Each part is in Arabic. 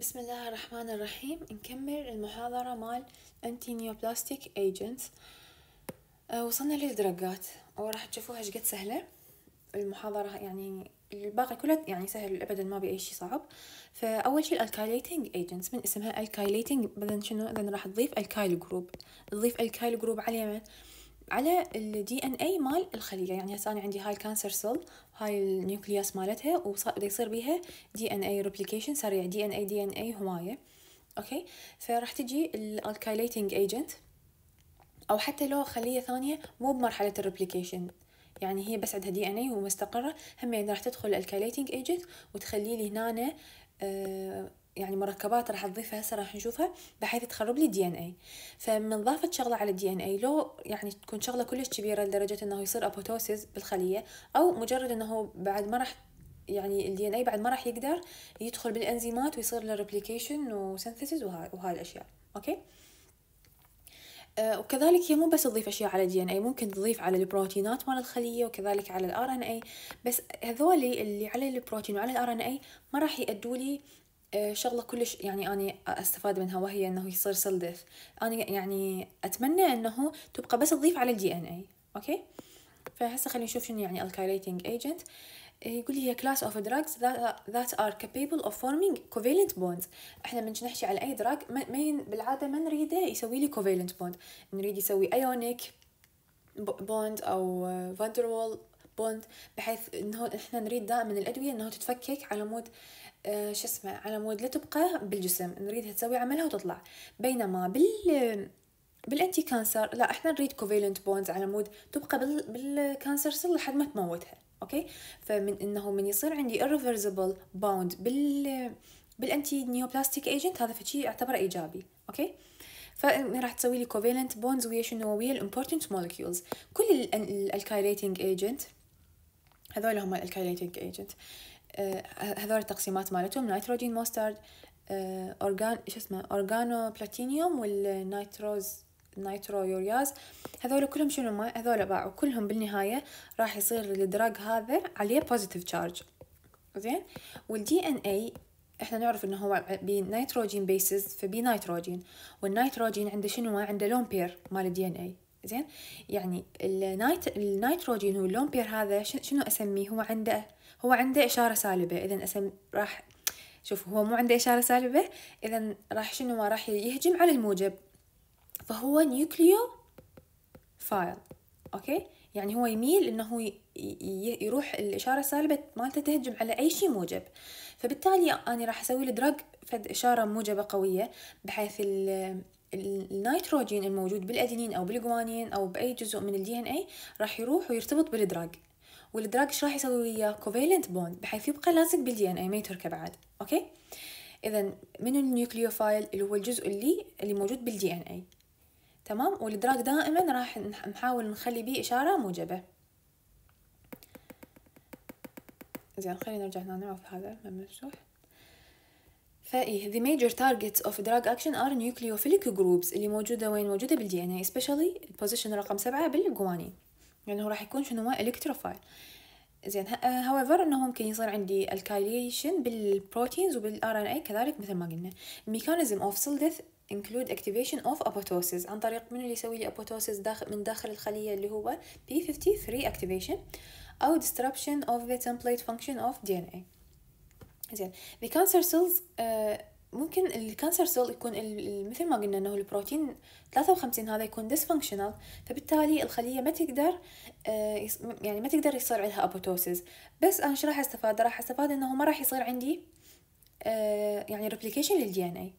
بسم الله الرحمن الرحيم نكمل المحاضرة مال أنتي نيوبلاستيك ايجنت وصلنا للدرجات وراح تشوفوها شقد سهلة المحاضرة يعني الباقي كله يعني سهل ابدا ما بي اي شيء صعب فاول شيء الكايليتنج ايجنتس من اسمها الكايليتنج بعدين شنو اذا راح تضيف الكايل جروب تضيف الكايل جروب على اليمن على الدي ان اي مال الخليه يعني هسه انا عندي هاي الكانسر سيل هاي النيوكلياس مالتها وصار يصير بيها دي ان اي ريبليكيشن سريع دي ان اي دي ان اي هوايه اوكي فراح تجي الالكايليتنج ايجنت او حتى لو خليه ثانيه مو بمرحله الريبليكيشن يعني هي بس عندها دي ان اي ومستقره هم راح تدخل الالكايليتنج ايجنت وتخلي لي هنا آه يعني مركبات راح تضيفها هسه راح نشوفها بحيث تخرب لي دي ان اي فمن ضافت شغله على الدي ان اي لو يعني تكون شغله كلش كبيره لدرجه انه يصير ابوتوسيس بالخليه او مجرد انه بعد ما راح يعني الدي ان اي بعد ما راح يقدر يدخل بالانزيمات ويصير له ريبليكيشن وسينثيسيس وهاي وهاي الاشياء اوكي آه، وكذلك هي مو بس تضيف اشياء على الدي ان اي ممكن تضيف على البروتينات مال الخليه وكذلك على الار ان اي بس هذولي اللي على البروتين وعلى الار ان اي ما راح يأدوا لي آه، شغله كلش يعني أنا استفاد منها وهي انه يصير سيل انا يعني اتمنى انه تبقى بس تضيف على الدي ان اي اوكي فهسه خلينا نشوف شنو يعني الكايليتنج ايجنت آه، يقول لي هي كلاس اوف دراجز ذات ار capable اوف فورمينج كوفالنت بوند احنا من نحكي على اي دراج ما بالعاده ما نريده يسوي لي كوفالنت بوند نريد يسوي ايونيك بوند او فاندرول آه، بوند بحيث انه احنا نريد دائما الادويه انه تتفكك على مود آه، شو اسمه على مود لا تبقى بالجسم نريدها تسوي عملها وتطلع بينما بال بالانتي كانسر لا احنا نريد كوفيلنت بونز على مود تبقى بال... بالكانسر سيل لحد ما تموتها اوكي فمن انه من يصير عندي irreversible بوند بال بالانتي نيوبلاستيك ايجنت هذا فشي يعتبر ايجابي اوكي فراح تسوي لي كوفيلنت بونز ويا شنو ويا الامبورتنت مولكيولز كل الالكايليتنج ايجنت هذول هم الالكايليتنج ايجنت آه، هذول التقسيمات مالتهم نيتروجين موستارد اورجان آه، شو اسمه اورجانو بلاتينيوم والنيتروز نايترو يورياز هذول كلهم شنو ما هذول باعوا كلهم بالنهاية راح يصير الدراج هذا عليه بوزيتيف تشارج زين والدي ان اي احنا نعرف انه هو بنيتروجين بيسز فبي نيتروجين والنيتروجين عنده شنو ما عنده لون بير مال الدي ان اي زين يعني النايت النيتروجين واللون بير هذا شنو اسميه هو عنده هو عنده إشارة سالبة إذا أسم راح شوف هو مو عنده إشارة سالبة إذا راح شنو ما راح يهجم على الموجب فهو نيوكليو فايل أوكي يعني هو يميل انه يروح الاشاره السالبه مالته تهجم على اي شيء موجب فبالتالي انا راح اسوي الدرج فد اشاره موجبه قويه بحيث النيتروجين الموجود بالادينين او بالجوانين او باي جزء من الدي ان اي راح يروح ويرتبط بالدراج والدراج ايش راح يسوي وياه كوفالنت بوند بحيث يبقى لازق بالدي ان اي ما يتركه بعد اوكي اذا من النيوكليوفايل اللي هو الجزء اللي اللي موجود بالدي ان اي تمام والدراج دائما راح نحاول نخلي بيه اشاره موجبه زين خلينا نرجع هنا نعرف هذا مفتوح فإيه the major targets of drug action are nucleophilic groups اللي موجودة وين موجودة بالدي ان اي especially البوزيشن رقم سبعة بالجوانين لانه يعني راح يكون شنو هو الكتروفايل زين هاويفر آه، انه ممكن يصير عندي الكايليشن بالبروتينز وبالار ان اي كذلك مثل ما قلنا الميكانيزم اوف سيل ديث include activation of apoptosis عن طريق من اللي يسوي لي apoptosis داخل من داخل الخلية اللي هو p53 activation أو disruption of the template function of DNA زين the cancer cells uh, ممكن الكانسر سيل يكون مثل ما قلنا انه البروتين 53 هذا يكون ديسفانكشنال فبالتالي الخليه ما تقدر آه، يعني ما تقدر يصير عندها ابوتوسيس بس انا شو راح استفاد راح استفاد انه ما راح يصير عندي آه، يعني ريبليكيشن للدي ان اي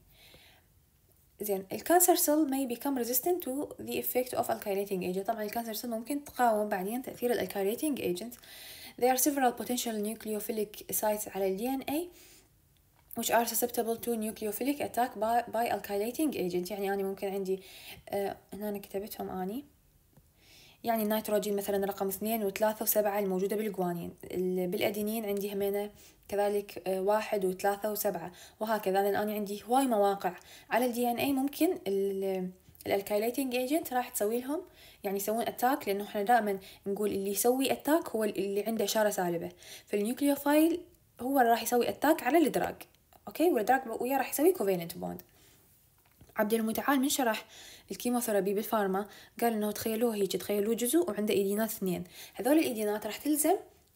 زين الكانسر سيل may become resistant to the effect of alkylating agent طبعا الكانسر سيل ممكن تقاوم بعدين تاثير الكايليتنج agent there are several potential nucleophilic sites على الدي ان اي which are susceptible to nucleophilic attack by, by alkylating agent يعني أنا ممكن عندي آه، هنا أنا كتبتهم أني يعني النيتروجين مثلا رقم اثنين وثلاثة وسبعة الموجودة بالجوانين بالأدينين عندي همينة كذلك آه، واحد وثلاثة وسبعة وهكذا أنا عندي هواي مواقع على الدي ان اي ممكن الالكايليتنج ايجنت راح تسوي لهم يعني يسوون اتاك لانه احنا دائما نقول اللي يسوي اتاك هو اللي عنده اشاره سالبه فالنيوكليوفايل هو اللي راح يسوي اتاك على الدراج اوكي والدراج وياه راح يسوي كوفالنت بوند عبد المتعال من شرح الكيموثيرابي بالفارما قال انه تخيلوه هيك تخيلوه جزء وعنده ايدينات اثنين هذول الايدينات راح تلزم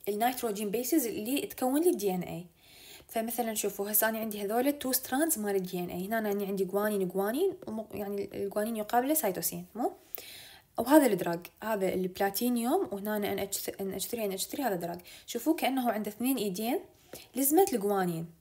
النيتروجين بيسز اللي تكون لي الدي ان اي فمثلا شوفوا هسه انا عندي هذول التو ستراندز مال الدي ان اي هنا انا عندي جوانين جوانين يعني الجوانين يقابله سيتوسين مو وهذا الدراج هذا البلاتينيوم وهنا ان اتش 3 ان اتش 3 هذا دراج شوفوا كانه عنده اثنين ايدين لزمت الجوانين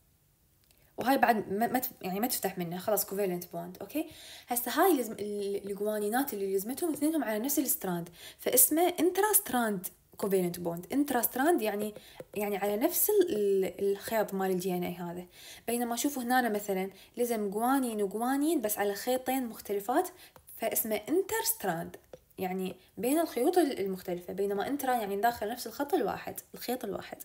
وهاي بعد ما, يعني ما تفتح منها خلاص كوفيلنت بوند اوكي هسه هاي لزم الجوانينات اللي لزمتهم اثنينهم على نفس الستراند فاسمه انترا ستراند كوفيلنت بوند انترا ستراند يعني يعني على نفس الخيط مال الدي ان اي هذا بينما شوفوا هنا مثلا لزم جوانين وجوانين بس على خيطين مختلفات فاسمه انتر ستراند يعني بين الخيوط المختلفة بينما انترا يعني داخل نفس الخط الواحد الخيط الواحد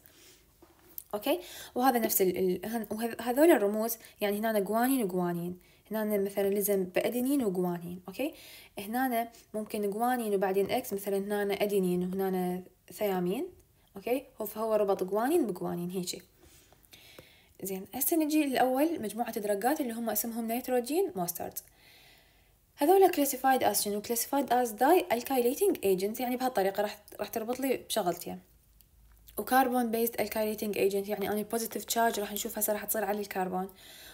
اوكي وهذا نفس ال... وهذول الرموز يعني هنا جوانين وجوانين هنا مثلا لزم بأدينين وجوانين اوكي هنا ممكن جوانين وبعدين اكس مثلا هنا ادينين وهنا ثيامين اوكي فهو ربط جوانين بجوانين هيجي زين هسه نجي الاول مجموعه الدرجات اللي هم اسمهم نيتروجين موسترد هذول كلاسيفايد از شنو كلاسيفايد از داي الكايليتنج ايجنت يعني بهالطريقه راح راح تربط لي يعني. وكربون بيست الكايليتنج ايجنت يعني اني بوزيتيف تشارج راح نشوف هسه راح تصير على الكربون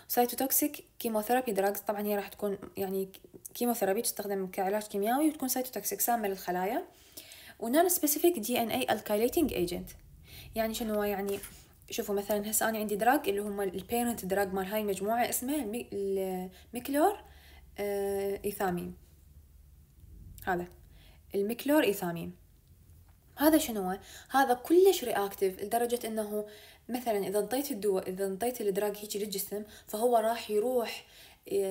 سايتوتوكسيك كيموثيرابي دراجز طبعا هي راح تكون يعني كيموثيرابي تستخدم كعلاج كيميائي وتكون سايتوتوكسيك سامه للخلايا ونون سبيسيفيك دي ان اي الكايليتنج ايجنت يعني شنو يعني شوفوا مثلا هسه انا عندي دراج اللي هم البيرنت دراج مال هاي المجموعه اسمه الميكلور آه، ايثامين هذا الميكلور ايثامين هذا شنو هذا كلش رياكتيف لدرجه انه مثلا اذا انطيت الدواء اذا انطيت الدراج هيك للجسم فهو راح يروح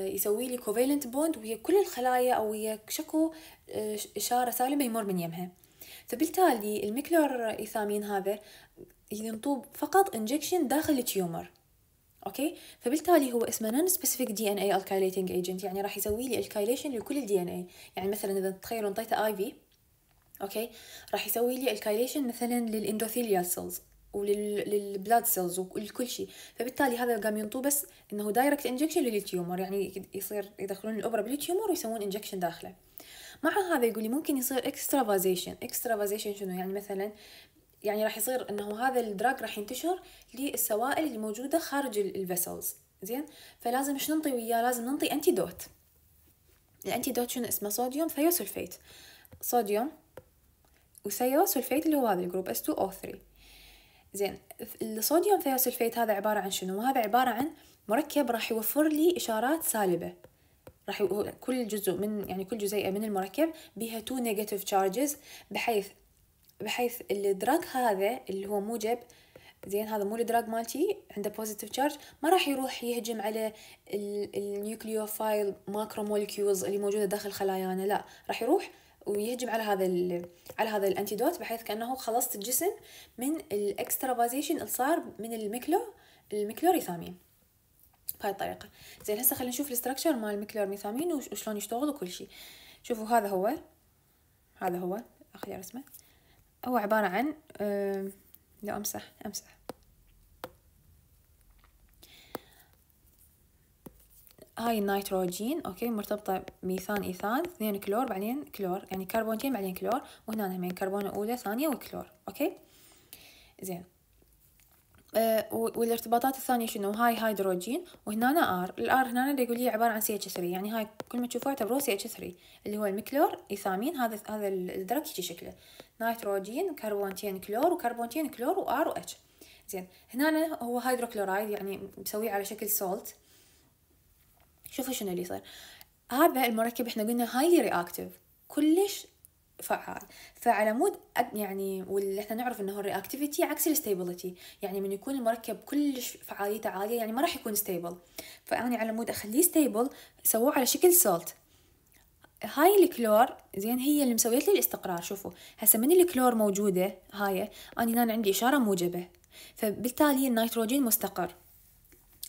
يسوي لي كوفالنت بوند ويا كل الخلايا او ويا شكو آه، اشاره سالبه يمر من يمها فبالتالي الميكلور ايثامين هذا ينطوب فقط انجكشن داخل التيومر اوكي فبالتالي هو اسمه نون سبيسيفيك دي ان اي الكايليتنج ايجنت يعني راح يسوي لي الكايليشن لكل الدي ان اي يعني مثلا اذا تخيلوا انطيته اي في اوكي راح يسوي لي الكايليشن مثلا للاندوثيليال سيلز وللبلاد سيلز ولكل شيء فبالتالي هذا قام ينطوه بس انه دايركت انجكشن للتيومر يعني يصير يدخلون الابره بالتيومر ويسوون انجكشن داخله مع هذا يقول لي ممكن يصير اكسترا فازيشن اكسترا فازيشن شنو يعني مثلا يعني راح يصير انه هذا الدراج راح ينتشر للسوائل الموجوده خارج الفيسلز زين فلازم ايش ننطي وياه لازم ننطي انتيدوت الانتيدوت شنو اسمه صوديوم ثيوسلفيت صوديوم وثيوسولفيت اللي هو هذا الجروب S2O3 زين الصوديوم ثيوسولفيت هذا عبارة عن شنو هذا عبارة عن مركب راح يوفر لي إشارات سالبة راح كل جزء من يعني كل جزيئة من المركب بها تو نيجاتيف تشارجز بحيث بحيث الدراج هذا اللي هو موجب زين هذا مو الدراج مالتي عنده بوزيتيف تشارج ما راح يروح يهجم على النيوكليوفايل ماكرو مولكيولز اللي موجوده داخل خلايانا لا راح يروح ويهجم على هذا على هذا الانتيدوت بحيث كانه خلصت الجسم من الاكسترافازيشن اللي صار من الميكلو الميكلوريثامين بهاي الطريقه زين هسه خلينا نشوف الاستراكشر مال الميكلوريثامين وشلون يشتغل وكل شيء شوفوا هذا هو هذا هو اخلي رسمه هو عباره عن أه... لا امسح امسح هاي النيتروجين اوكي مرتبطه ميثان ايثان اثنين كلور بعدين كلور يعني كربونتين بعدين كلور وهنا همين كربونه اولى ثانيه وكلور اوكي زين آه، والارتباطات الثانية شنو هاي هيدروجين وهنا ار الار هنا دا يقول لي عبارة عن سي اتش 3 يعني هاي كل ما تشوفوها اعتبروه سي اتش 3 اللي هو المكلور ايثامين هذا هذا الدرك هيجي شكله نيتروجين كربونتين كلور وكربونتين كلور وار واتش زين هنا هو هيدروكلورايد يعني مسويه على شكل سولت شوفوا شنو اللي يصير هذا المركب احنا قلنا هايلي رياكتيف كلش فعال فعلى مود يعني واللي احنا نعرف انه الرياكتيفيتي عكس الستيبلتي يعني من يكون المركب كلش فعاليته عاليه يعني ما راح يكون ستيبل فاني على مود اخليه ستيبل سووه على شكل سولت هاي الكلور زين هي اللي مسويت لي الاستقرار شوفوا هسه من الكلور موجوده هاي انا هنا عندي اشاره موجبه فبالتالي النيتروجين مستقر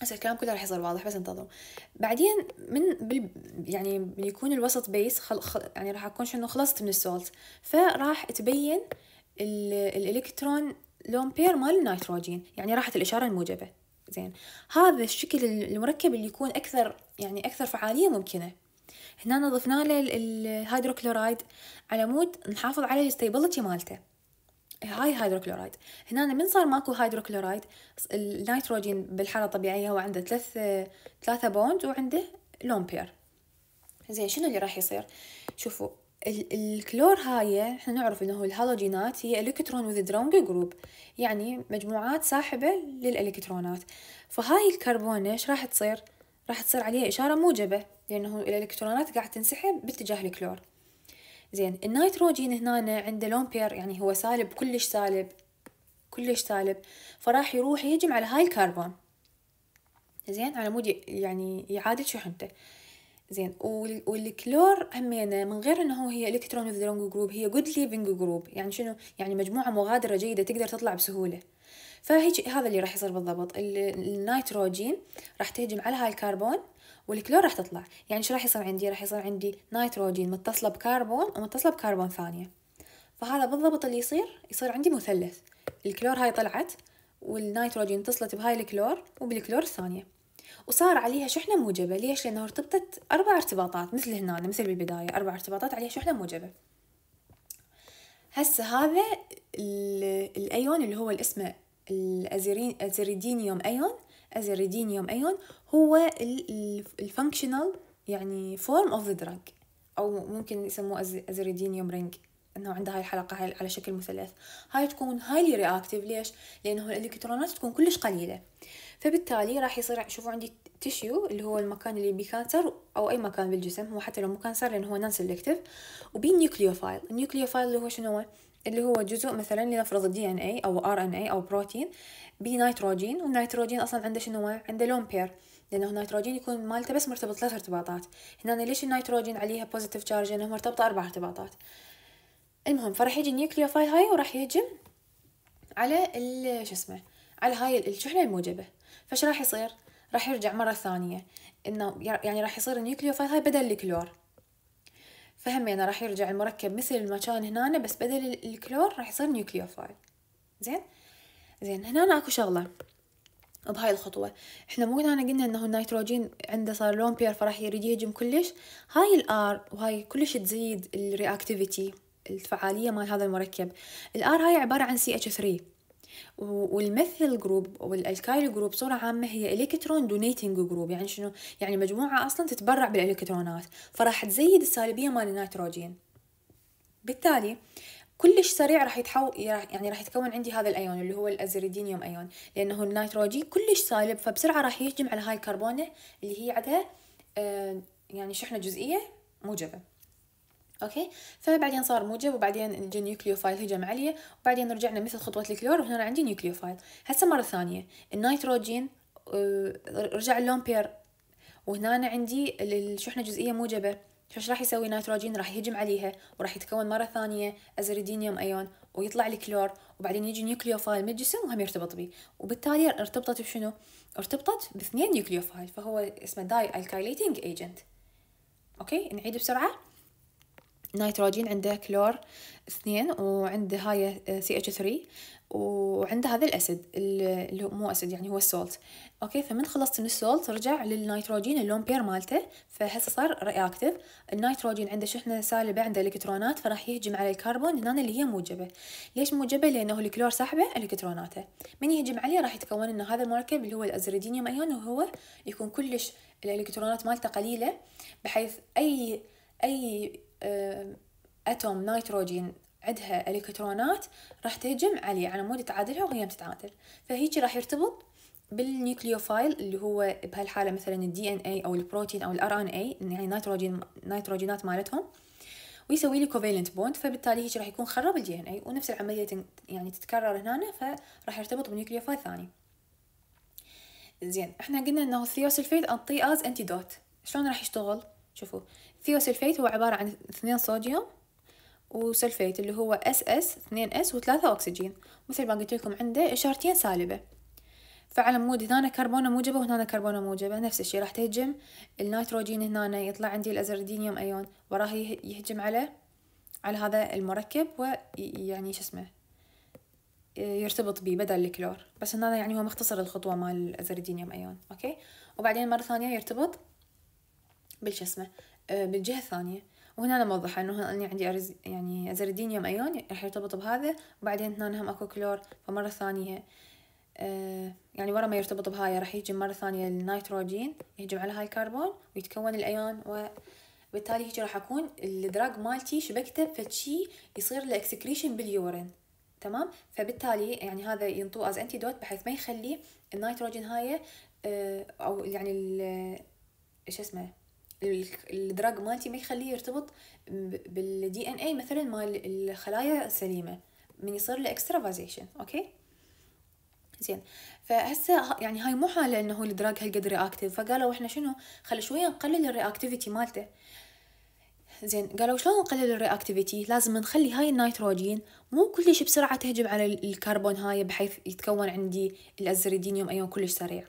بس الكلام كله راح يصير واضح بس انتظروا بعدين من بال يعني بيكون الوسط بيس خل... خل... يعني راح اكون شنو خلصت من السولت فراح تبين ال... الالكترون بير مال النيتروجين يعني راحت الاشاره الموجبه زين هذا الشكل المركب اللي يكون اكثر يعني اكثر فعاليه ممكنه هنا ضفنا له الهيدروكلورايد على مود نحافظ على الستيبلتي مالته هاي هيدروكلورايد هنا من صار ماكو هيدروكلورايد النيتروجين بالحاله الطبيعيه هو عنده ثلاث ثلاثه بوند وعنده لون بير زين شنو اللي راح يصير شوفوا الكلور هاي احنا نعرف انه الهالوجينات هي الكترون وذ درونج جروب يعني مجموعات ساحبه للالكترونات فهاي الكربون ايش راح تصير راح تصير عليها اشاره موجبه لانه الالكترونات قاعده تنسحب باتجاه الكلور زين النيتروجين هنا عنده لون بير يعني هو سالب كلش سالب كلش سالب فراح يروح يهجم على هاي الكربون زين على مود يعني يعادل شحنته زين والكلور همينه من غير انه هي الكترون اوف لونج جروب هي جود ليفنج جروب يعني شنو يعني مجموعه مغادره جيده تقدر تطلع بسهوله فهيك هذا اللي راح يصير بالضبط النيتروجين راح تهجم على هاي الكربون والكلور راح تطلع يعني شو راح يصير عندي راح يصير عندي نيتروجين متصله بكربون ومتصله بكربون ثانيه فهذا بالضبط اللي يصير يصير عندي مثلث الكلور هاي طلعت والنيتروجين اتصلت بهاي الكلور وبالكلور الثانيه وصار عليها شحنه موجبه ليش لانه ارتبطت اربع ارتباطات مثل هنا مثل بالبدايه اربع ارتباطات عليها شحنه موجبه هسه هذا الايون اللي هو اسمه الازيرين الازيريدينيوم ايون ازيريدينيوم ايون هو الفانكشنال يعني فورم اوف ذا دراج او ممكن يسموه ازيريدينيوم رينج انه عنده هاي الحلقه هاي على شكل مثلث هاي تكون هايلي رياكتيف ليش لانه الالكترونات تكون كلش قليله فبالتالي راح يصير شوفوا عندي تشيو اللي هو المكان اللي بيه كانسر او اي مكان بالجسم هو حتى لو مو كانسر لانه هو نان سيلكتيف وبين نيوكليوفايل النيوكليوفايل اللي هو شنو اللي هو جزء مثلا لنفرض الدي ان اي او ار ان اي او بروتين بنيتروجين والنيتروجين اصلا عنده شنو عنده لون بير لانه النيتروجين يكون مالته بس مرتبط ثلاث ارتباطات هنا ليش النيتروجين عليها بوزيتيف تشارج لانه مرتبطه اربع ارتباطات المهم فراح يجي النيوكليوفايل هاي وراح يهجم على ال شو اسمه على هاي الشحنه الموجبه فش راح يصير راح يرجع مره ثانيه انه يعني راح يصير النيوكليوفايل هاي بدل الكلور فهمينا راح يرجع المركب مثل ما كان هنا بس بدل الكلور راح يصير نيوكليوفايل زين زين هنا اكو شغله بهاي الخطوة احنا مو هنا قلنا انه النيتروجين عنده صار لون بير فراح يريد يهجم كلش هاي الار وهاي كلش تزيد الرياكتيفيتي الفعالية مال هذا المركب الار هاي عبارة عن سي اتش 3 والمثل جروب والالكايل جروب صوره عامه هي الكترون دونيتنج جروب يعني شنو يعني مجموعه اصلا تتبرع بالالكترونات فراح تزيد السالبيه مال النيتروجين بالتالي كلش سريع راح يتحول يعني راح يتكون عندي هذا الايون اللي هو الازريدينيوم ايون لانه النيتروجين كلش سالب فبسرعه راح يهجم على هاي الكربونه اللي هي عندها آه، يعني شحنه جزئيه موجبه اوكي فبعدين صار موجب وبعدين جا نيوكليوفايل هجم عليه وبعدين رجعنا مثل خطوه الكلور وهنا عندي نيوكليوفايل هسه مره ثانيه النيتروجين آه، رجع اللون بير وهنا عندي الشحنه جزئيه موجبه ايش راح يسوي نيتروجين راح يهجم عليها وراح يتكون مره ثانيه ازريدينيوم ايون ويطلع الكلور وبعدين يجي نيوكليوفايل من الجسم وهم يرتبط به وبالتالي ارتبطت بشنو ارتبطت باثنين نيوكليوفايل فهو اسمه داي الكايليتنج ايجنت اوكي نعيد بسرعه نيتروجين عنده كلور اثنين وعنده هاي سي اتش ثري وعنده هذا الاسد اللي هو مو اسد يعني هو السولت اوكي فمن خلصت من السولت رجع للنيتروجين اللون بير مالته فهسه صار رياكتيف النيتروجين عنده شحنه سالبه عنده الكترونات فراح يهجم على الكربون هنا اللي هي موجبه ليش موجبه لانه الكلور ساحبه الكتروناته من يهجم عليه راح يتكون لنا هذا المركب اللي هو الازريدينيوم ايون وهو يكون كلش الالكترونات مالته قليله بحيث اي اي آه، اتوم نيتروجين عندها الكترونات راح تهجم عليه على مود تعادلها وهي تتعادل فهيجي راح يرتبط بالنيوكليوفايل اللي هو بهالحالة مثلا الدي ان اي او البروتين او الار ان اي يعني نيتروجين نيتروجينات مالتهم ويسوي لي كوفالنت بوند فبالتالي هيك راح يكون خرب الدي ان اي ونفس العملية يعني تتكرر هنا فراح يرتبط بنيوكليوفايل ثاني زين احنا قلنا انه الثيوسلفيد انطي از انتيدوت شلون راح يشتغل شوفوا الثيوسلفيت هو عبارة عن اثنين صوديوم وسلفيت اللي هو اس اس اثنين اس وثلاثة اكسجين مثل ما قلت لكم عنده اشارتين سالبة فعلى مود هنا كربونة موجبة وهنا كربونة موجبة نفس الشي راح تهجم النيتروجين هنا يطلع عندي الازردينيوم ايون وراه يهجم على على هذا المركب ويعني شو اسمه يرتبط به بدل الكلور بس هنا يعني هو مختصر الخطوة مال الازردينيوم ايون اوكي وبعدين مرة ثانية يرتبط بالجسمه اسمه بالجهه الثانيه وهنا انا موضحه انه انا عندي أرز يعني ازردينيوم ايون راح يرتبط بهذا وبعدين هنا هم اكو كلور فمره ثانيه آه، يعني ورا ما يرتبط بهاي راح يجي مرة ثانية النيتروجين يهجم على هاي الكربون ويتكون الأيون وبالتالي هيك راح أكون الدراج مالتي شبكته فشي يصير له اكسكريشن باليورين تمام فبالتالي يعني هذا ينطو از انتي دوت بحيث ما يخلي النيتروجين هاي آه، او يعني شو اسمه الدراج مالتي ما يخليه يرتبط بالدي ان اي مثلا مال الخلايا السليمه من يصير له اكسترافازيشن اوكي زين فهسه يعني هاي مو حاله انه الدراج هالقد رياكتيف فقالوا احنا شنو خلي شويه نقلل الرياكتيفيتي مالته زين قالوا شلون نقلل الرياكتيفيتي لازم نخلي هاي النيتروجين مو كلش بسرعه تهجم على الكربون هاي بحيث يتكون عندي الازريدينيوم ايون كلش سريع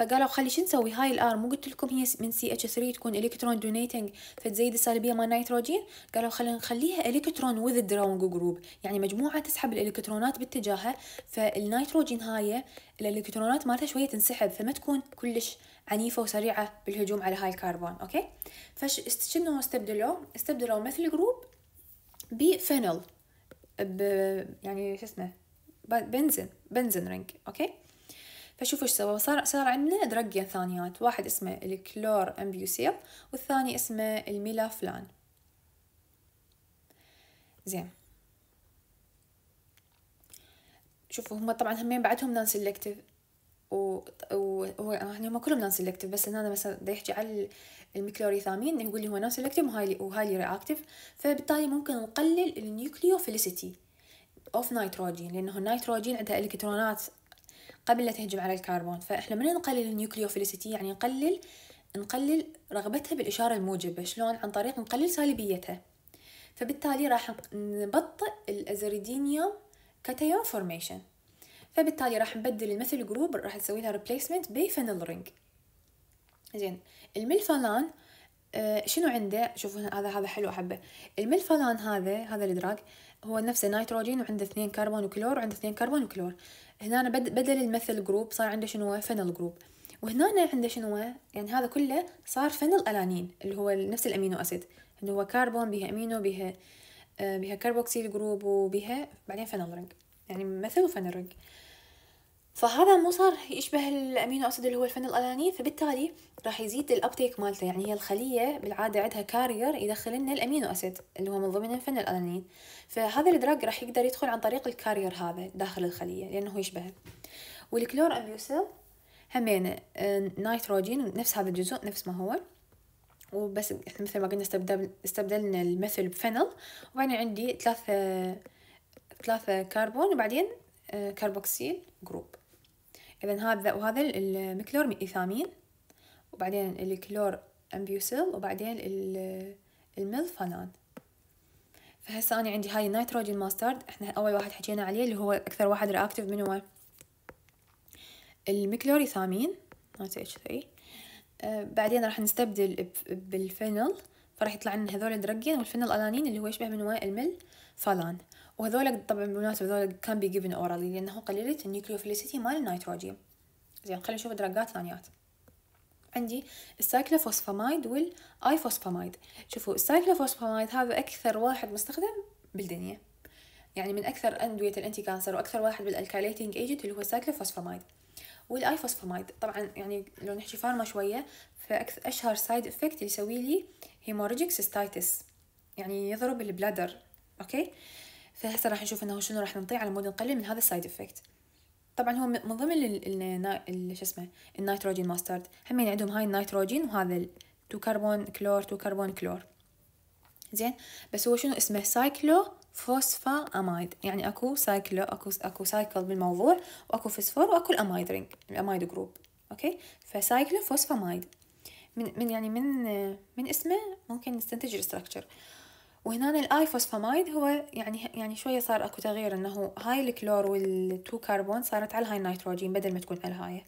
فقالوا خلي شو نسوي هاي الار مو قلت لكم هي من سي اتش 3 تكون الكترون دونيتنج فتزيد السالبيه مال نيتروجين قالوا خلينا نخليها الكترون وذ دراونج جروب يعني مجموعه تسحب الالكترونات باتجاهها فالنيتروجين هاي الالكترونات مالتها شويه تنسحب فما تكون كلش عنيفه وسريعه بالهجوم على هاي الكربون اوكي فش شنو استبدلوا استبدلوا مثل جروب بفينل ب يعني شو اسمه بنزين بنزين رينج اوكي فشوفوا ايش سوى صار صار عندنا درجين ثانيات واحد اسمه الكلور امبيوسيل والثاني اسمه الميلافلان زين شوفوا هم طبعا همين بعدهم نان سيلكتيف و وهو يعني هم كلهم نان سيلكتيف بس هنا مثلا دا يحكي على الميكلوريثامين يقول لي هو نان سيلكتيف وهايلي وهايلي رياكتيف فبالتالي ممكن نقلل النيوكليوفيليسيتي اوف نيتروجين لانه النيتروجين عندها الكترونات قبل لا تهجم على الكربون فإحنا من نقلل النيوكليوفيليسيتي يعني نقلل نقلل رغبتها بالإشارة الموجبة شلون عن طريق نقلل سالبيتها فبالتالي راح نبطئ الأزريدينيوم كاتيون فورميشن فبالتالي راح نبدل الميثيل جروب راح نسوي لها ريبليسمنت بفينيل رينج زين الملفالان آه شنو عنده شوفوا هذا هذا حلو احبه الملفالان هذا هذا الدراج هو نفسه نيتروجين وعنده اثنين كربون وكلور وعنده اثنين كربون وكلور هنا بدل المثل جروب صار عنده شنو فنل جروب وهنا عنده شنو يعني هذا كله صار فنل الانين اللي هو نفس الامينو اسيد اللي هو كربون بها امينو بها بها كربوكسيل جروب وبها بعدين فنل رينج يعني مثل وفنل رينج فهذا مو صار يشبه الامينو اسيد اللي هو الفن الالانين فبالتالي راح يزيد الابتيك مالته يعني هي الخليه بالعاده عندها كارير يدخل لنا الامينو اسيد اللي هو من ضمن الفن الالانين فهذا الدراج راح يقدر يدخل عن طريق الكارير هذا داخل الخليه لانه يشبهه والكلور اميوسيل همين آه، نيتروجين نفس هذا الجزء نفس ما هو وبس احنا مثل ما قلنا استبدل استبدلنا المثل بفنل وبعدين عندي ثلاثة ثلاثة كربون وبعدين كربوكسيل آه، جروب اذا هذا وهذا المكلور ايثامين وبعدين الكلور امبيوسيل وبعدين الميلفانان فهسه انا عندي هاي النيتروجين ماسترد احنا اول واحد حكينا عليه اللي هو اكثر واحد رياكتيف من هو ايثامين NH3 بعدين راح نستبدل بالفينل فراح يطلع لنا هذول الدرجين والفينل الانين اللي هو يشبه من هو وهذول طبعا بالمناسبة هذول كان بي جيفن اورالي لانه قليلة النيوكليوفيليسيتي مال النيتروجين زين خلينا نشوف درجات ثانيات عندي السايكلوفوسفامايد والايفوسفامايد شوفوا السايكلوفوسفامايد هذا اكثر واحد مستخدم بالدنيا يعني من اكثر ادويه الانتي كانسر واكثر واحد بالالكاليتنج ايجنت اللي هو السايكلوفوسفامايد والايفوسفامايد طبعا يعني لو نحكي فارما شويه فاكثر اشهر سايد افكت اللي يسوي لي هيموريجيك سيستايتس يعني يضرب البلادر اوكي فهسه راح نشوف انه شنو راح نعطيه على مود نقلل من هذا السايد افكت طبعا هو من ضمن ال شو اسمه النيتروجين ماسترد هم عندهم هاي النيتروجين وهذا تو كربون كلور تو كربون كلور زين بس هو شنو اسمه سايكلو فوسفا امايد يعني اكو سايكلو اكو اكو سايكل بالموضوع واكو فسفور واكو الامايد رينج الامايد جروب اوكي فسايكلو فوسفا مايد من من يعني من من اسمه ممكن نستنتج الاستراكشر وهنا الايفوسفامايد هو يعني يعني شويه صار اكو تغيير انه هاي الكلور والتو كربون صارت على هاي النيتروجين بدل ما تكون على هاي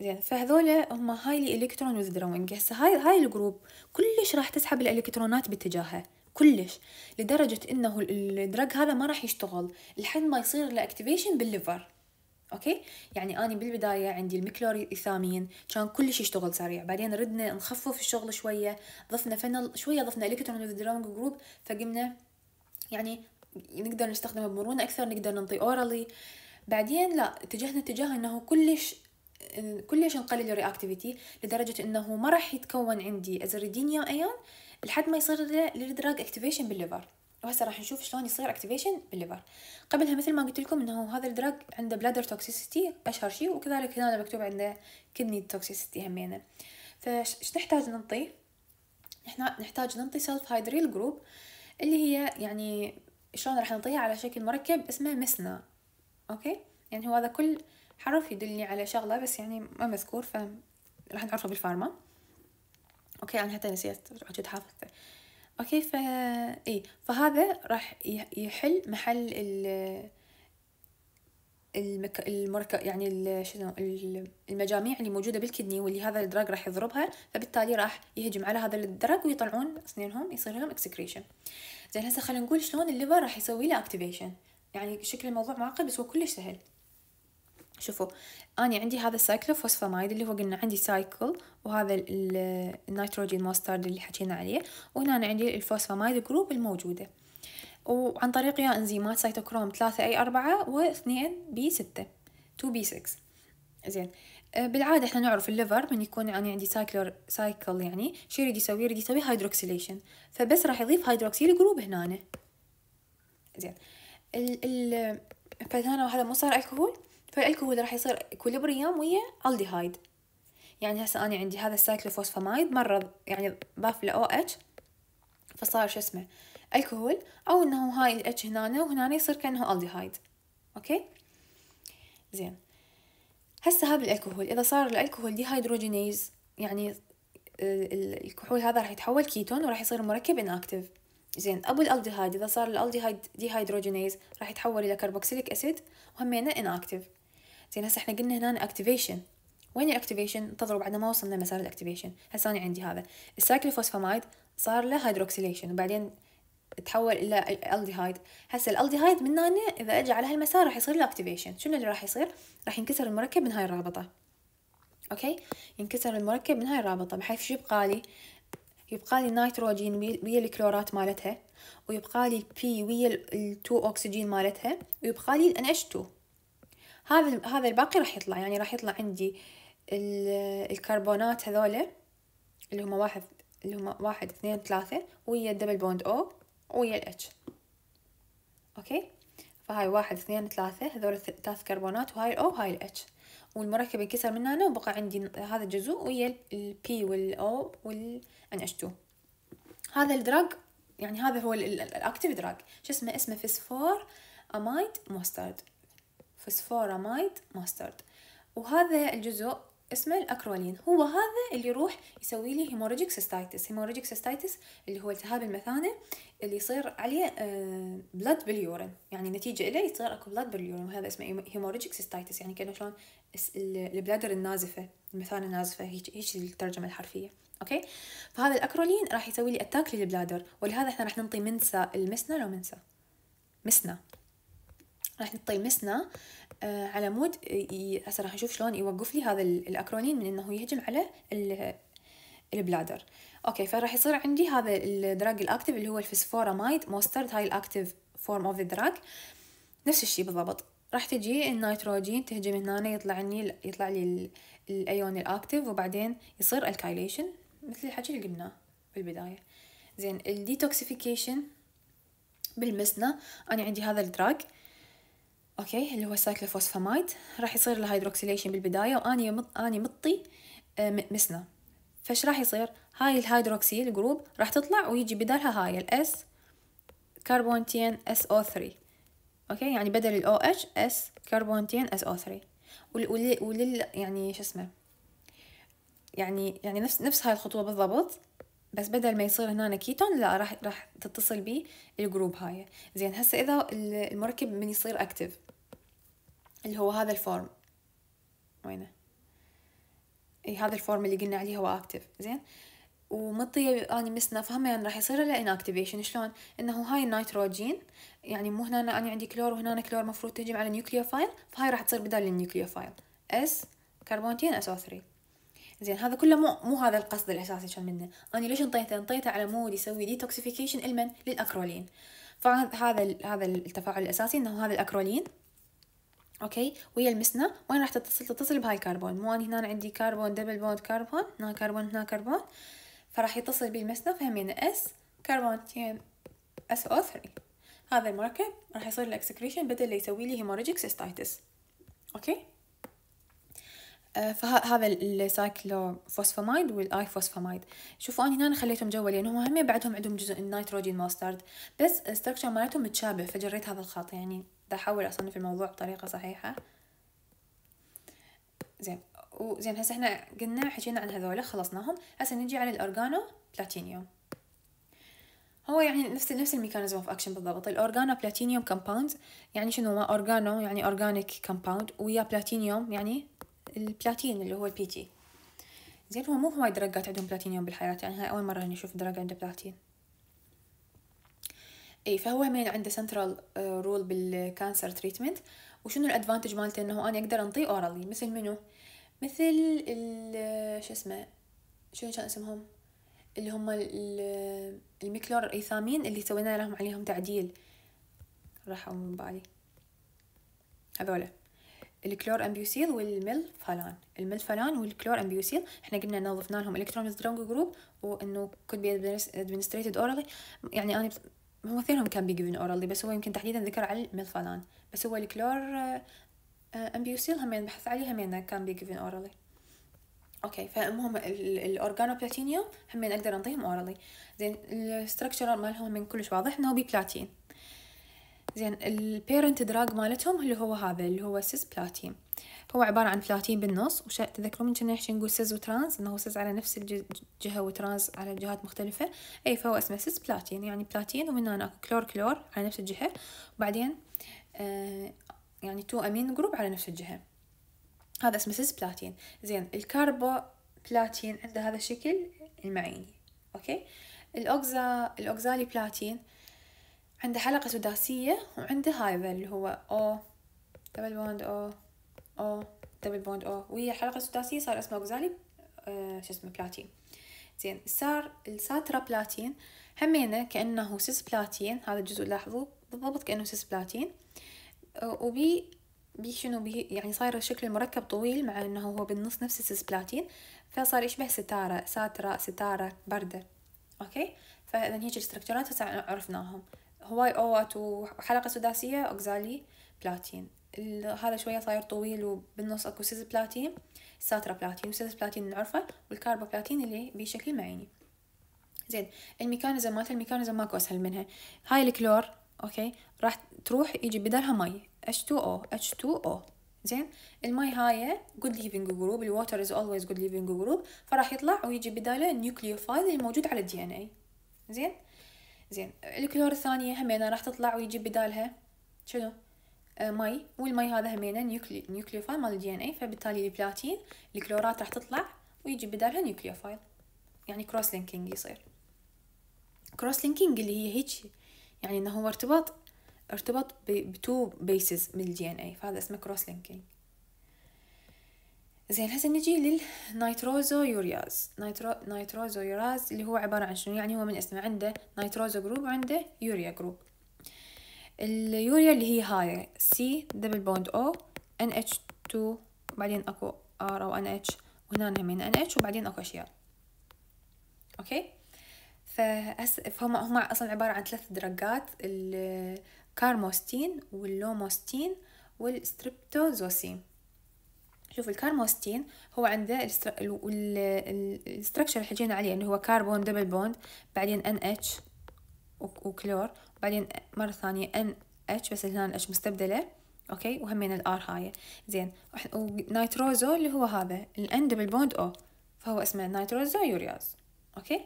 زين فهذول هم هاي الالكترون وذرونج هسه هاي هاي الجروب كلش راح تسحب الالكترونات باتجاهها كلش لدرجة انه الدرج هذا ما راح يشتغل لحد ما يصير له اكتيفيشن بالليفر اوكي يعني اني بالبدايه عندي ايثامين كان كلش يشتغل سريع بعدين ردنا نخفف الشغل شويه ضفنا فنل شويه ضفنا الكترون وذرونج جروب فقمنا يعني نقدر نستخدمه بمرونه اكثر نقدر ننطي اورالي بعدين لا اتجهنا اتجاه انه كلش كلش نقلل الرياكتيفيتي لدرجه انه ما راح يتكون عندي ازريدينيا ايون لحد ما يصير له الدراج اكتيفيشن بالليفر وهسه راح نشوف شلون يصير اكتيفيشن بالليفر قبلها مثل ما قلت لكم انه هذا الدراج عنده بلادر توكسيسيتي اشهر شيء وكذلك هنا مكتوب عنده كدني توكسيسيتي همينه فش نحتاج ننطي احنا نحتاج ننطي سيلف هايدريل جروب اللي هي يعني شلون راح ننطيها على شكل مركب اسمه مسنا اوكي يعني هو هذا كل حرف يدلني على شغله بس يعني ما مذكور فراح نعرفه بالفارما اوكي انا حتى نسيت حكيت حافظته اوكي ف اي فهذا راح يحل محل ال المك... المرك... يعني ال... شنو المجاميع اللي موجوده بالكدني واللي هذا الدرج راح يضربها فبالتالي راح يهجم على هذا الدرج ويطلعون اثنينهم يصير لهم اكسكريشن زين هسه خلينا نقول شلون الليفر راح يسوي له اكتيفيشن يعني شكل الموضوع معقد بس هو كلش سهل شوفوا أنا عندي هذا السايكلوفوسفامايد اللي هو قلنا عندي سايكل وهذا النيتروجين ماسترد اللي حكينا عليه وهنا أنا عندي الفوسفامايد جروب الموجودة وعن طريق يا انزيمات سيتوكروم 3 اي 4 و2 بي 6 2 بي 6 زين أه، بالعاده احنا نعرف الليفر من يكون يعني عندي سايكلر سايكل يعني شو يريد يسوي يريد يسوي هيدروكسيليشن فبس راح يضيف هيدروكسيل جروب هنا زين ال ال فهنا هذا مو صار الكحول فالكحول راح يصير إكوليبريم ويا الديهايد يعني هسه أنا عندي هذا السايكلوفوسفامايد مرة يعني ضاف له أو اتش فصار شو اسمه الكحول أو إنه هاي الاتش هنا وهنا يصير كأنه الديهايد أوكي زين هسه هذا الالكهول اذا صار الالكحول ديهايدروجينيز يعني الكحول هذا راح يتحول كيتون وراح يصير مركب اناكتيف زين ابو الالديهايد اذا صار الالديهايد ديهايدروجينيز راح يتحول الى كربوكسيليك اسيد وهمينه اناكتيف زين هسه احنا قلنا هنا اكتيفيشن وين الاكتيفيشن انتظروا بعد ما وصلنا مسار الاكتيفيشن هسه انا عندي هذا السايكلوفوسفامايد صار له هيدروكسيليشن وبعدين تحول الى الالديهايد، هسه الالديهايد من هنا اذا اجى على هالمسار راح يصير له اكتيفيشن شنو اللي راح يصير راح ينكسر المركب من هاي الرابطه اوكي ينكسر المركب من هاي الرابطه بحيث شو يبقى لي يبقى لي نيتروجين ويا الكلورات مالتها ويبقى لي بي ويا التو 2 مالتها ويبقى لي ان اتش 2 هذا هذا الباقي راح يطلع يعني راح يطلع عندي الكربونات هذولا اللي هما واحد اللي هما واحد اثنين ثلاثة ويا الدبل بوند او ويا الاتش اوكي فهاي واحد اثنين ثلاثة هذول ثلاث كربونات وهاي الاو وهاي الاتش والمركب انكسر من هنا وبقى عندي هذا الجزء ويا البي والاو والان اتش 2 هذا الدراج يعني هذا هو الاكتيف دراج شو اسمه اسمه فسفور امايد موسترد فسفوراميد ماسترد وهذا الجزء اسمه الاكرولين هو هذا اللي يروح يسوي لي هيموريجيك سيستايتس هيموريجيك سيستايتس اللي هو التهاب المثانه اللي يصير عليه بلد آه، باليورين يعني نتيجه له يصير اكو بلد باليورين وهذا اسمه هيموريجيك سيستايتس يعني كانه شلون البلادر النازفه المثانه النازفه هيك هيك الترجمه الحرفيه اوكي فهذا الاكرولين راح يسوي لي اتاك للبلادر ولهذا احنا راح ننطي منسى المسنا لو منسى مسنا راح آه على مود هسه راح نشوف شلون يوقف لي هذا الاكرونين من انه يهجم على البلادر اوكي فراح يصير عندي هذا الدراج الاكتف اللي هو الفسفورامايد موسترد هاي الاكتف فورم اوف ذا دراج نفس الشيء بالضبط راح تجي النيتروجين تهجم هنا يطلع لي يطلع لي الايون الاكتف وبعدين يصير الكايليشن مثل الحكي اللي قلناه بالبدايه زين الديتوكسيفيكيشن بالمسنا انا عندي هذا الدراج اوكي اللي هو السايكلوفوسفامايد راح يصير له بالبدايه واني مط... اني مطي آه، مسنا فش راح يصير هاي الهيدروكسيل جروب راح تطلع ويجي بدالها هاي الاس كربونتين اس او 3 اوكي يعني بدل الاو اتش اس كربونتين اس او 3 ولل... يعني شو اسمه يعني يعني نفس نفس هاي الخطوه بالضبط بس بدل ما يصير هنا كيتون لا راح راح تتصل بيه الجروب هاي زين هسه اذا المركب من يصير اكتف اللي هو هذا الفورم وينه اي هذا الفورم اللي قلنا عليه هو اكتف زين ومطية اني مسنا فهم يعني راح يصير له انكتيفيشن شلون؟ إنه هاي النيتروجين يعني مو هنا أنا عندي كلور وهنا كلور مفروض تهجم على النيوكليوفايل فهاي راح تصير بدال النيوكليوفايل اس كربونتين اس او 3 زين هذا كله مو مو هذا القصد الاساسي كان منه انا ليش انطيته انطيته على مود يسوي ديتوكسيفيكيشن المن للاكرولين فهذا هذا التفاعل الاساسي انه هذا الاكرولين اوكي ويا المسنة وين راح تتصل تتصل بهاي الكربون مو انا هنا عندي كربون دبل بوند كربون هنا كربون هنا كربون فراح يتصل بي المسنة فهمينا اس كربون تي اس او 3 هذا المركب راح يصير له اكسكريشن بدل يسوي لي هيموريجيك سيستايتس اوكي آه، فهذا فوسفامايد والاي فوسفامايد شوفوا انا هنا خليتهم جوا لانهم هم بعدهم عندهم جزء النيتروجين ماسترد بس الستركشر مالتهم متشابه فجريت هذا الخط يعني بحاول اصنف الموضوع بطريقه صحيحه زين وزين هسه احنا قلنا حكينا عن هذول خلصناهم هسه نجي على الاورجانو بلاتينيوم هو يعني نفس نفس الميكانيزم اوف اكشن بالضبط الاورجانو بلاتينيوم كومباوند يعني شنو هو اورجانو يعني اورجانيك كومباوند ويا بلاتينيوم يعني البلاتين اللي هو البي تي زين هو مو هواي درجات عندهم بلاتينيوم بالحياة يعني هاي أول مرة إني أشوف درجة عنده بلاتين اي فهو همين عنده سنترال رول بالكانسر تريتمنت وشنو الادفانتج مالته انه انا اقدر انطيه اورالي مثل منو مثل ال آه، شو اسمه شنو كان اسمهم اللي هم آه، الميكلور ايثامين اللي سوينا لهم عليهم تعديل راحوا من بالي هذولا الكلور امبيوسيل والملفلان الملفلان والكلور امبيوسيل احنا قلنا نظفنا ضفنا لهم الكترون سترونج جروب وانه could be ادمنستريتد orally يعني انا هو ثيرهم كان بي جيفن orally بس هو يمكن تحديدا ذكر على الملفلان بس هو الكلور آه، آه، امبيوسيل همين يعني بحث عليه همين يعني كان بي جيفن orally اوكي فالمهم الاورجانو بلاتينيوم همين يعني اقدر انطيهم اورالي زين الستركتشر مالهم من كلش واضح انه بي بلاتين زين البيرنت دراج مالتهم اللي هو هذا اللي هو سيس بلاتين هو عبارة عن بلاتين بالنص وش تذكرون كنا نحكي نقول سيز وترانس انه سيز على نفس الجهة وترانس على جهات مختلفة اي فهو اسمه سيس بلاتين يعني بلاتين ومن هنا اكو كلور كلور على نفس الجهة وبعدين آه يعني تو امين جروب على نفس الجهة هذا اسمه سيس بلاتين زين الكاربو بلاتين عنده هذا الشكل المعيني اوكي الاوكزا الاوكزالي بلاتين عنده حلقة سداسية وعنده هذا اللي هو أو دبل بوند أو أو دبل بوند أو وهي حلقة سداسية صار اسمه غزالي آه شو اسمه بلاتين زين صار الساترا بلاتين همينه كأنه سيس بلاتين هذا الجزء لاحظوه بالضبط كأنه سيس بلاتين وبي بي شنو بي يعني صاير الشكل المركب طويل مع انه هو بالنص نفس السيس بلاتين فصار يشبه ستارة ساترة ستارة بردة اوكي فاذا هيك هسه عرفناهم هواي اوات وحلقه سداسيه اوكزالي بلاتين هذا شويه صاير طويل وبالنص اكو سيز بلاتين ساترا بلاتين وسيز بلاتين نعرفه والكاربو بلاتين اللي بشكل معيني زين الميكانيزم مالته الميكانيزم ماكو اسهل منها هاي الكلور اوكي راح تروح يجي بدلها مي H2O H2O زين المي هاي جود ليفنج جروب الووتر از اولويز جود ليفنج جروب فراح يطلع ويجي بداله النيوكليوفايل الموجود على الدي ان اي زين زين الكلور الثانية همينة راح تطلع ويجي بدالها شنو آه مي والمي هذا همينة نيوكلي نيوكليوفايل مال الدي ان اي فبالتالي البلاتين الكلورات راح تطلع ويجي بدالها نيوكليوفايل يعني كروس لينكينج يصير كروس لينكينج اللي هي هيك يعني انه هو ارتباط ارتبط بتو بيسز من الدي ان اي فهذا اسمه كروس لينكينج زين هسه نجي يورياز نيترو يوراز اللي هو عبارة عن شنو يعني هو من اسمه عنده نيتروزو جروب وعنده يوريا جروب اليوريا اللي هي هاي سي دبل بوند او ان اتش 2 وبعدين اكو ار او ان اتش وهنا همين ان اتش وبعدين اكو اشياء اوكي فهس فهم هم اصلا عبارة عن ثلاث درجات الكارموستين واللوموستين والستريبتوزوسين شوف الكارموستين هو عنده الاستراكشر اللي حكينا عليه انه هو كاربون دبل بوند بعدين ان اتش وكلور بعدين مرة ثانية ان اتش بس هنا الاتش مستبدلة اوكي وهمين الار هاي زين ونيتروزو اللي هو هذا الان دبل بوند او فهو اسمه نيتروزو يورياز اوكي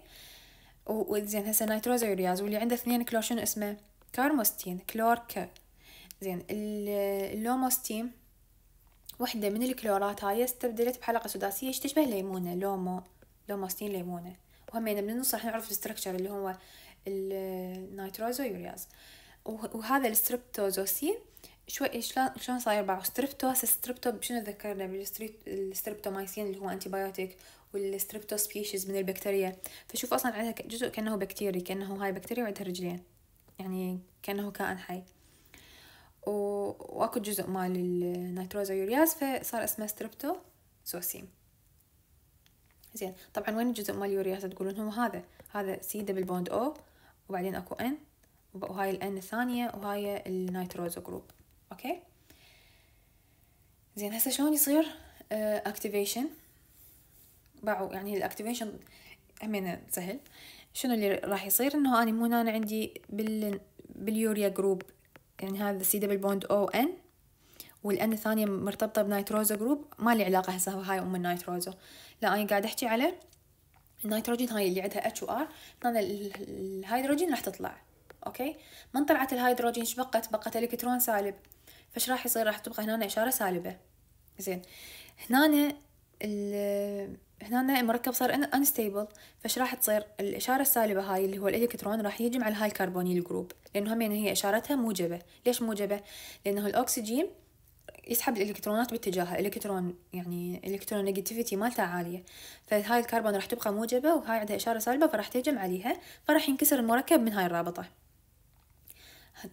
وزين هسه نيتروزو يورياز واللي عنده اثنين كلور شنو اسمه كارموستين كلور ك زين اللوموستين وحدة من الكلورات هاي استبدلت بحلقة سداسية تشبه ليمونة لومو لوموستين ليمونة وهمين من النص راح نعرف الستركتشر اللي هو النيتروزو يورياز وهذا الستربتوزوسين شوي شلون شلون صاير بعض ستريبتوس ستربتو شنو ذكرنا بالستريبتومايسين اللي هو انتيبايوتيك والستربتو سبيشيز من البكتيريا فشوف اصلا عندها جزء كانه بكتيري كانه هاي بكتيريا وعندها رجلين يعني كانه كائن حي واكو جزء مال النيتروزا يورياز فصار اسمه ستريبتو سوسيم زين طبعا وين الجزء مال اليورياز تقولون هو هذا هذا سي دبل بوند او وبعدين اكو ان وهاي الان الثانيه وهاي النيتروزا جروب اوكي زين هسه شلون يصير اكتيفيشن آه، باعوا يعني الاكتيفيشن همينه سهل شنو اللي راح يصير انه اني مو انا عندي بال باليوريا جروب يعني هذا سي دبل بوند او ان والان الثانيه مرتبطه بنيتروزو جروب ما لي علاقه هسه هاي ام النيتروزو لا انا قاعد احكي على النيتروجين هاي اللي عندها اتش وار هنا الهيدروجين راح تطلع اوكي من طلعت الهيدروجين شبقت بقت الكترون سالب فش راح يصير راح تبقى هنا اشاره سالبه زين هنا هنا المركب صار انستيبل فش راح تصير الاشاره السالبه هاي اللي هو الالكترون راح يجمع على الهاي كربونيل جروب لانه هم يعني هي اشارتها موجبه ليش موجبه لانه الاكسجين يسحب الالكترونات باتجاهها الالكترون يعني الالكترون نيجاتيفيتي مالتها عاليه فهاي الكربون راح تبقى موجبه وهاي عندها اشاره سالبه فراح تهجم عليها فراح ينكسر المركب من هاي الرابطه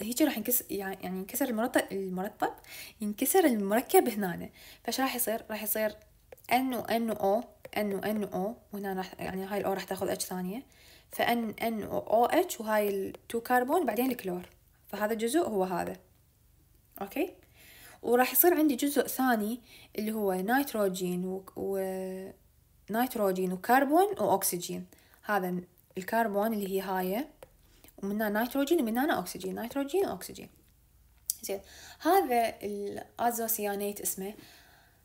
هيك راح ينكسر يعني-, يعني ينكسر المرطب المرطب ينكسر المركب هنا فش راح يصير راح يصير ان وان او ان و او وهنا راح يعني هاي الاو راح تاخذ اتش ثانيه فان ان او او اتش وهاي التو كربون بعدين الكلور فهذا الجزء هو هذا اوكي وراح يصير عندي جزء ثاني اللي هو نيتروجين و... و... نيتروجين وكربون واكسجين هذا الكربون اللي هي هاي ومنها نيتروجين ومنها اكسجين نيتروجين واكسجين زين هذا الازوسيانيت اسمه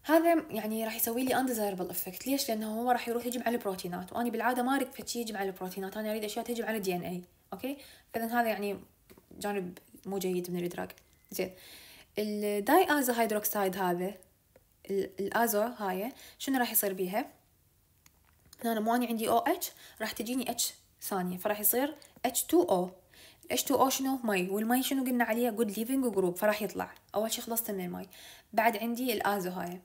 هذا يعني راح يسوي لي undesirable افكت ليش لانه هو راح يروح يجمع البروتينات وانا بالعاده ما اريد شيء يجمع البروتينات انا اريد اشياء تجمع على الدي ان اي اوكي فاذا هذا يعني جانب مو جيد من الادراك زين الداي ازو هيدروكسايد هذا الازو هاي شنو راح يصير بيها انا مو عندي او اتش راح تجيني اتش ثانيه فراح يصير اتش 2 او اتش 2 او شنو مي والمي شنو قلنا عليه جود ليفنج جروب فراح يطلع اول شيء خلصت من المي بعد عندي الازو هاي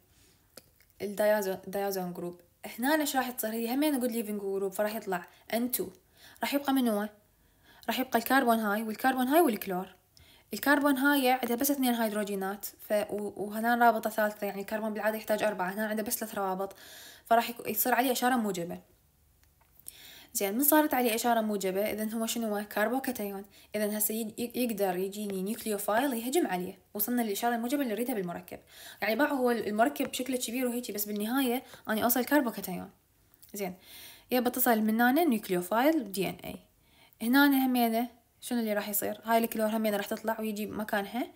الدايازون جروب هنا ايش راح تصير هي همين نقول ليفنج جروب فراح يطلع ان 2 راح يبقى من هو راح يبقى الكربون هاي والكربون هاي والكلور الكربون هاي عندها بس اثنين هيدروجينات ف... وهنا رابطه ثالثه يعني الكربون بالعاده يحتاج اربعه هنا عنده بس ثلاث روابط فراح يصير عليه اشاره موجبه زين من صارت عليه إشارة موجبة إذا هو شنو هو كاربوكاتيون إذا هسه يقدر يجيني نيوكليوفايل يهجم عليه وصلنا للإشارة الموجبة اللي نريدها بالمركب يعني باعه هو المركب بشكله كبير وهيجي بس بالنهاية أنا أوصل كاربوكاتيون زين يا بتصل من هنا نيوكليوفايل دي ان اي هنا همينه شنو اللي راح يصير هاي الكلور همينه راح تطلع ويجي مكانها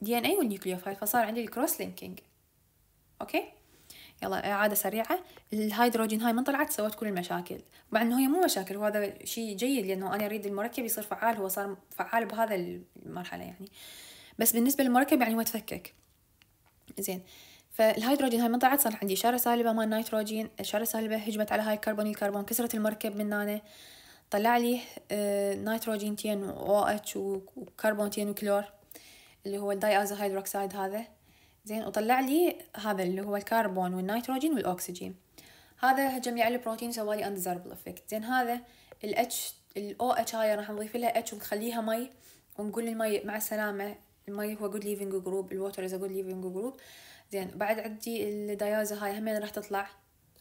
دي ان اي والنيوكليوفايل فصار عندي الكروس لينكينج اوكي يلا إعادة سريعة الهيدروجين هاي من طلعت سوت كل المشاكل مع إنه هي مو مشاكل وهذا شيء جيد لأنه أنا أريد المركب يصير فعال هو صار فعال بهذا المرحلة يعني بس بالنسبة للمركب يعني هو تفكك زين فالهيدروجين هاي من طلعت صار عندي إشارة سالبة مال نيتروجين إشارة سالبة هجمت على هاي الكربون الكربون كسرت المركب من هنا طلع لي آه، نيتروجين تين و اتش وكربون تين وكلور اللي هو الداي هيدروكسيد هذا زين وطلع لي هذا اللي هو الكربون والنيتروجين والاكسجين هذا جميع البروتين سوالي اندزربل افكت زين هذا الاتش الاو اتش هاي راح نضيف لها اتش ونخليها مي ونقول المي مع السلامه المي هو جود ليفنج جروب الووتر از جود ليفنج جروب زين بعد عندي الديازة هاي همين راح تطلع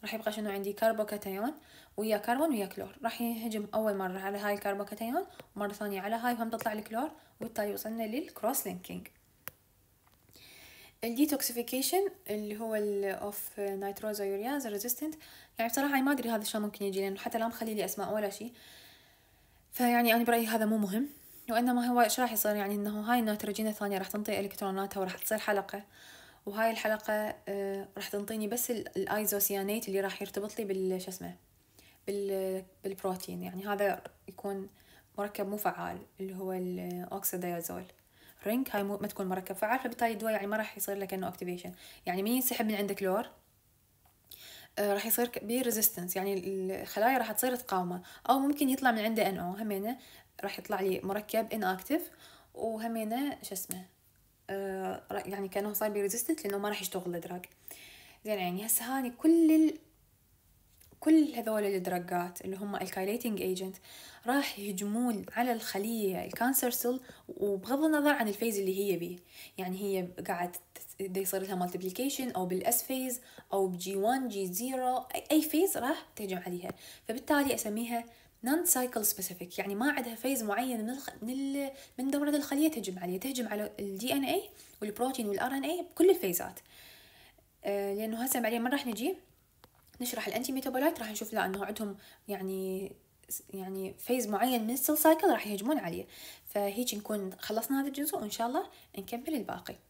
راح يبقى شنو عندي كربوكاتيون ويا كربون ويا كلور راح ينهجم اول مره على هاي الكربوكاتيون ومره ثانيه على هاي وهم تطلع الكلور وبالتالي وصلنا للكروس لينكينج الديتوكسيفيكيشن اللي هو اوف نيتروزايورياز ريزيستنت يعني بصراحه ما ادري هذا الشيء ممكن يجي لانه حتى لا مخلي لي اسماء ولا شيء فيعني انا برايي هذا مو مهم وانما هو ايش راح يصير يعني انه هاي النيتروجين الثانيه راح تنطي الكتروناتها وراح تصير حلقه وهاي الحلقه آه، راح تنطيني بس الايزوسيانيت اللي راح يرتبط لي بالش اسمه بالبروتين يعني هذا يكون مركب مو فعال اللي هو الأوكسيدايزول برينك هاي مو ما تكون مركب فعال فبالتالي الدواء يعني ما راح يصير لك انه اكتيفيشن يعني من ينسحب من عندك لور آه، راح يصير ريزيستنس يعني الخلايا راح تصير تقاومه او ممكن يطلع من عنده ان او همينه راح يطلع لي مركب ان اكتف وهمينه شو اسمه آه، يعني كانه صار ريزيستنت لانه ما راح يشتغل الدراج زين يعني هسه هاني كل كل هذول الدرجات اللي هم الكايليتنج ايجنت راح يهجمون على الخلية الكانسر سيل وبغض النظر عن الفيز اللي هي بيه يعني هي قاعد يصير لها مالتيبليكيشن او بالاس فيز او بجي 1 جي 0 اي فيز راح تهجم عليها فبالتالي اسميها نون سايكل سبيسيفيك يعني ما عندها فيز معين من الخ... من, ال... من دوره الخليه تهجم عليها تهجم على الدي ان اي والبروتين والار ان اي بكل الفيزات آه لانه هسه بعدين ما راح نجي نشرح الانتي ميتابولايت راح نشوف لا انه عندهم يعني يعني فيز معين من السيل سايكل راح يهجمون عليه فهيك نكون خلصنا هذا الجزء وان شاء الله نكمل الباقي